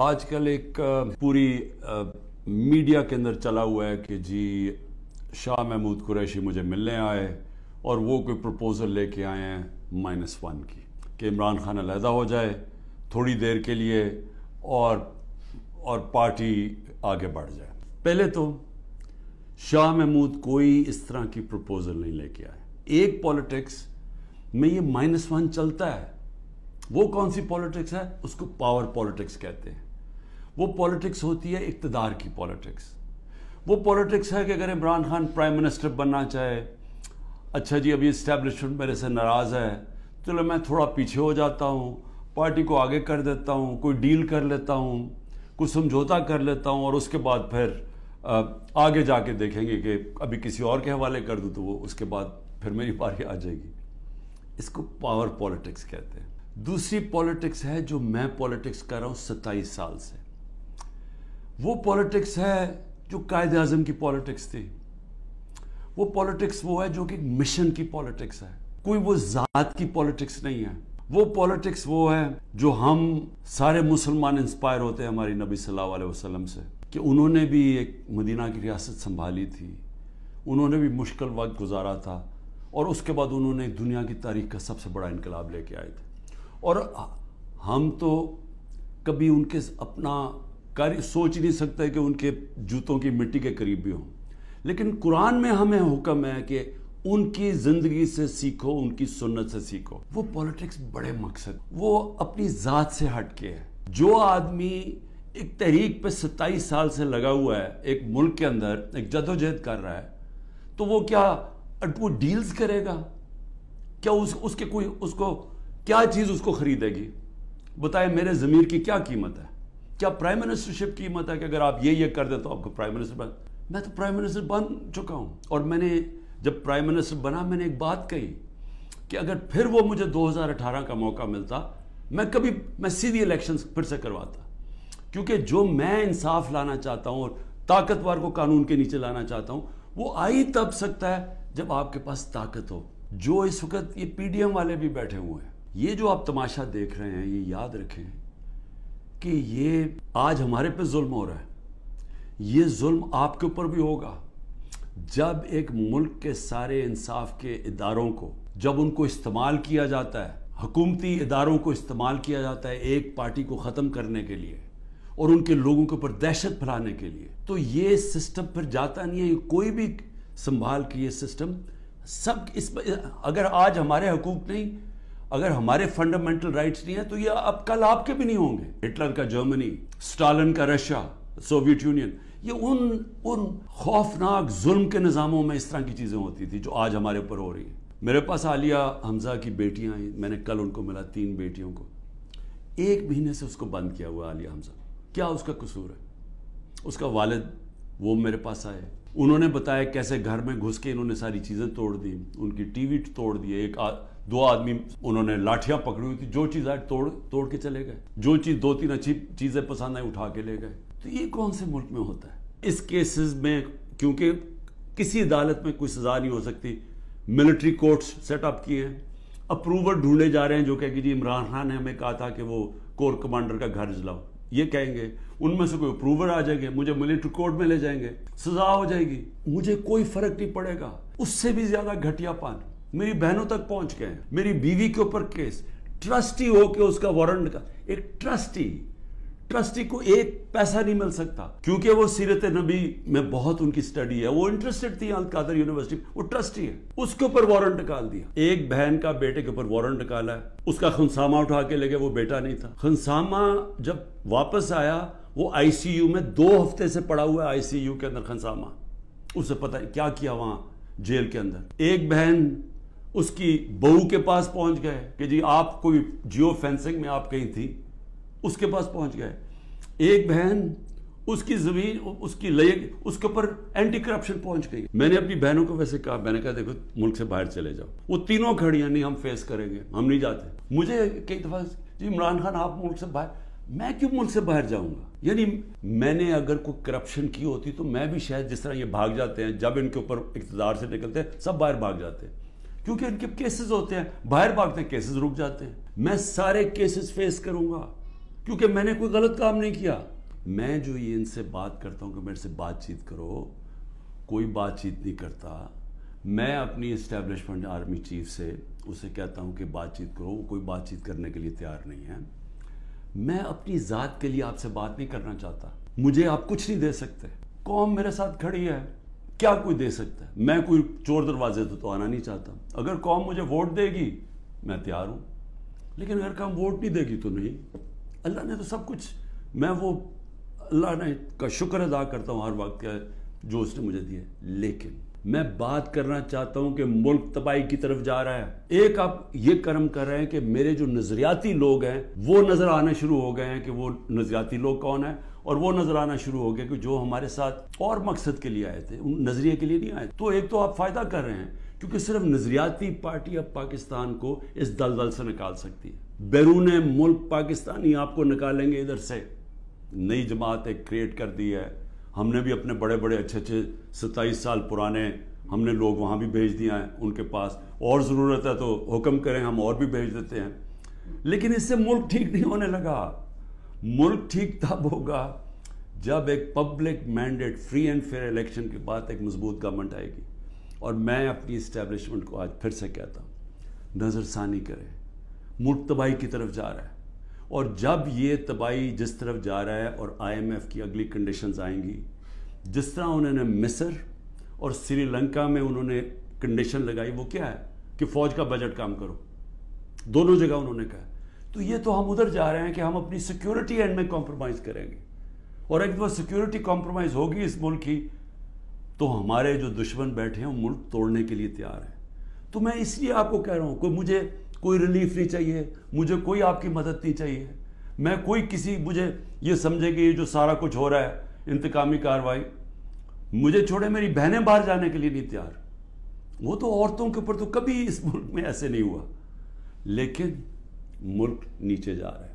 आजकल एक पूरी मीडिया के अंदर चला हुआ है कि जी शाह महमूद कुरैशी मुझे मिलने आए और वो कोई प्रपोज़ल लेके आए हैं माइनस वन की कि इमरान खान अलहदा हो जाए थोड़ी देर के लिए और और पार्टी आगे बढ़ जाए पहले तो शाह महमूद कोई इस तरह की प्रपोज़ल नहीं लेके आए एक पॉलिटिक्स में ये माइनस वन चलता है वो कौन सी पॉलिटिक्स है उसको पावर पॉलिटिक्स कहते हैं वो पॉलिटिक्स होती है इकतदार की पॉलिटिक्स वो पॉलिटिक्स है कि अगर इमरान खान प्राइम मिनिस्टर बनना चाहे अच्छा जी अभी इस्टेब्लिशमेंट मेरे से नाराज़ है चलो मैं थोड़ा पीछे हो जाता हूँ पार्टी को आगे कर देता हूँ कोई डील कर लेता हूँ कुछ समझौता कर लेता हूँ और उसके बाद फिर आगे जाके देखेंगे कि अभी किसी और के हवाले कर दूँ तो वो उसके बाद फिर मेरी बारी आ जाएगी इसको पावर पॉलिटिक्स कहते हैं दूसरी पॉलिटिक्स है जो मैं पॉलिटिक्स कर रहा हूँ सत्ताईस साल से वो पॉलिटिक्स है जो कायद अजम की पॉलिटिक्स थी वो पॉलिटिक्स वो है जो कि मिशन की पॉलिटिक्स है कोई वो ज़ात की पॉलिटिक्स नहीं है वो पॉलिटिक्स वो है जो हम सारे मुसलमान इंस्पायर होते हैं हमारी नबी सल्लल्लाहु अलैहि वसल्लम से कि उन्होंने भी एक मदीना की रियासत संभाली थी उन्होंने भी मुश्किल वक्त गुजारा था और उसके बाद उन्होंने दुनिया की तारीख का सबसे बड़ा इनकलाब लेके आए थे और हम तो कभी उनके अपना कर सोच नहीं सकते कि उनके जूतों की मिट्टी के करीब भी हों लेकिन कुरान में हमें हुक्म है कि उनकी ज़िंदगी से सीखो उनकी सुन्नत से सीखो वो पॉलिटिक्स बड़े मकसद वो अपनी ज़ात से हटके है जो आदमी एक तहरीक पे सत्ताईस साल से लगा हुआ है एक मुल्क के अंदर एक जदोजहद कर रहा है तो वो क्या वो डील्स करेगा क्या उस उसके कोई उसको क्या चीज़ उसको ख़रीदेगी बताए मेरे ज़मीर की क्या कीमत है क्या प्राइम मिनिस्टरशिप की मत है कि अगर आप ये ये कर दें तो आपको प्राइम मिनिस्टर बन मैं तो प्राइम मिनिस्टर बन चुका हूँ और मैंने जब प्राइम मिनिस्टर बना मैंने एक बात कही कि अगर फिर वो मुझे 2018 का मौका मिलता मैं कभी मैं सीधी इलेक्शन फिर से करवाता क्योंकि जो मैं इंसाफ लाना चाहता हूँ और ताकतवर को कानून के नीचे लाना चाहता हूँ वो आई तब सकता है जब आपके पास ताकत हो जो इस वक्त ये पीडीएम वाले भी बैठे हुए हैं ये जो आप तमाशा देख रहे हैं ये याद रखें कि ये आज हमारे पे जुल्म हो रहा है ये जुल्म आपके ऊपर भी होगा जब एक मुल्क के सारे इंसाफ के इदारों को जब उनको इस्तेमाल किया जाता है हकूमती इदारों को इस्तेमाल किया जाता है एक पार्टी को ख़त्म करने के लिए और उनके लोगों के ऊपर दहशत फैलाने के लिए तो ये सिस्टम फिर जाता नहीं है कोई भी संभाल के ये सिस्टम सब इस पर अगर आज हमारे हकूक नहीं अगर हमारे फंडामेंटल राइट्स नहीं है तो ये अब कल आपके भी नहीं होंगे हिटलर का जर्मनी स्टालिन का रशिया सोवियत यूनियन ये उन उन खौफनाक जुल्म के निज़ामों में इस तरह की चीज़ें होती थी जो आज हमारे ऊपर हो रही है मेरे पास आलिया हमजा की बेटियां आई मैंने कल उनको मिला तीन बेटियों को एक महीने से उसको बंद किया हुआ आलिया हमजा क्या उसका कसूर है उसका वालद वो मेरे पास आए उन्होंने बताया कैसे घर में घुस के इन्होंने सारी चीज़ें तोड़ दी उनकी टीवी तोड़ दी एक आ, दो आदमी उन्होंने लाठियां पकड़ी हुई थी जो चीज़ आए तोड़ तोड़ के चले गए जो चीज़ दो तीन अच्छी चीज़ें पसंद आई उठा के ले गए तो ये कौन से मुल्क में होता है इस केसेस में क्योंकि किसी अदालत में कोई सज़ा नहीं हो सकती मिलिट्री कोर्ट्स सेटअप किए हैं अप्रूवल ढूंढे जा रहे हैं जो कह कि जी इमरान खान ने हमें कहा था कि वो कोर कमांडर का घर जलाओ ये कहेंगे उनमें से कोई अप्रूवर आ जाएंगे मुझे मिलिट्री कोर्ट में ले जाएंगे सजा हो जाएगी मुझे कोई फर्क नहीं पड़ेगा उससे भी ज्यादा घटिया पानी मेरी बहनों तक पहुंच गए मेरी बीवी के ऊपर केस ट्रस्टी हो के उसका वारंट का एक ट्रस्टी ट्रस्टी को एक पैसा नहीं मिल सकता क्योंकि वो सीरत नबी में बहुत उनकी स्टडी है वो इंटरेस्टेड थी अलकादर यूनिवर्सिटी वो ट्रस्टी है उसके ऊपर वारंट निकाल दिया एक बहन का बेटे के ऊपर वारंट निकाला है उसका खनसामा उठा के लेके वो बेटा नहीं था खनसामा जब वापस आया वो आईसीयू में दो हफ्ते से पड़ा हुआ है आईसीयू के अंदर खनसामा उसे पता है क्या किया वहां जेल के अंदर एक बहन उसकी बहू के पास पहुंच गए कि जी आप कोई जियो फेंसिंग में आप कहीं थी उसके पास पहुंच गए एक बहन उसकी ज़मीन उसकी लय उसके ऊपर एंटी करप्शन पहुंच गई मैंने अपनी बहनों को वैसे कहा मैंने कहा देखो मुल्क से बाहर चले जाओ वो तीनों खड़ियां नहीं हम फेस करेंगे हम नहीं जाते मुझे कई दफ़ा जी इमरान खान आप मुल्क से बाहर मैं क्यों मुल्क से बाहर जाऊंगा यानी मैंने अगर कोई करप्शन की होती तो मैं भी शायद जिस तरह ये भाग जाते हैं जब इनके ऊपर इकतदार से निकलते हैं सब बाहर भाग जाते हैं क्योंकि इनके केसेस होते हैं बाहर भागते हैं केसेस रुक जाते हैं मैं सारे केसेस फेस करूंगा क्योंकि मैंने कोई गलत काम नहीं किया मैं जो ये इनसे बात करता हूं कि मेरे से बातचीत करो कोई बातचीत नहीं करता मैं अपनी इस्टेब्लिशमेंट आर्मी चीफ से उसे कहता हूं कि बातचीत करो कोई बातचीत करने के लिए तैयार नहीं है मैं अपनी ज़ात के लिए आपसे बात नहीं करना चाहता मुझे आप कुछ नहीं दे सकते कौम मेरे साथ खड़ी है क्या कोई दे सकता है मैं कोई चोर दरवाजे तो, तो आना नहीं चाहता अगर कौम मुझे वोट देगी मैं तैयार हूँ लेकिन अगर कौम वोट नहीं देगी तो नहीं अल्लाह ने तो सब कुछ मैं वो अल्लाह ने का शुक्र अदा करता हूँ हर वक्त का जो उसने मुझे दिया लेकिन मैं बात करना चाहता हूँ कि मुल्क तबाही की तरफ जा रहा है एक आप ये कर्म कर रहे हैं कि मेरे जो नजरियाती लोग हैं वो नजर आने शुरू हो गए हैं कि वो नजरियाती लोग कौन है और वो नज़र आना शुरू हो गया कि जो हमारे साथ और मकसद के लिए आए थे उन नज़रिए के लिए नहीं आए तो एक तो आप फ़ायदा कर रहे हैं क्योंकि सिर्फ नज़रियाती पार्टी अब पाकिस्तान को इस दलदल से निकाल सकती है बैरून मुल्क पाकिस्तान ही आपको निकालेंगे इधर से नई जमात एक क्रिएट कर दी है हमने भी अपने बड़े बड़े अच्छे अच्छे सत्ताईस साल पुराने हमने लोग वहाँ भी भेज दिया है उनके पास और ज़रूरत है तो हुक्म करें हम और भी भेज देते हैं लेकिन इससे मुल्क ठीक नहीं होने लगा मुल्क ठीक तब होगा जब एक public mandate free and fair election के बाद एक मजबूत गवर्नमेंट आएगी और मैं अपनी इस्टेब्लिशमेंट को आज फिर से कहता हूँ नज़रसानी करें मुल्क तबाही की तरफ जा रहा है और जब ये तबाही जिस तरफ जा रहा है और आईएमएफ की अगली कंडीशंस आएंगी जिस तरह उन्होंने मिस्र और श्रीलंका में उन्होंने कंडीशन लगाई वो क्या है कि फौज का बजट काम करो दोनों जगह उन्होंने कहा तो ये तो हम उधर जा रहे हैं कि हम अपनी सिक्योरिटी एंड में कॉम्प्रोमाइज़ करेंगे और एक दफ़ा सिक्योरिटी कॉम्प्रोमाइज़ होगी इस मुल्क की तो हमारे जो दुश्मन बैठे हैं मुल्क तोड़ने के लिए तैयार हैं तो मैं इसलिए आपको कह रहा हूँ कोई मुझे कोई रिलीफ नहीं चाहिए मुझे कोई आपकी मदद नहीं चाहिए मैं कोई किसी मुझे ये समझे कि ये जो सारा कुछ हो रहा है इंतकामी कार्रवाई मुझे छोड़े मेरी बहनें बाहर जाने के लिए नहीं तैयार वो तो औरतों के ऊपर तो कभी इस मुल्क में ऐसे नहीं हुआ लेकिन मुल्क नीचे जा रहा है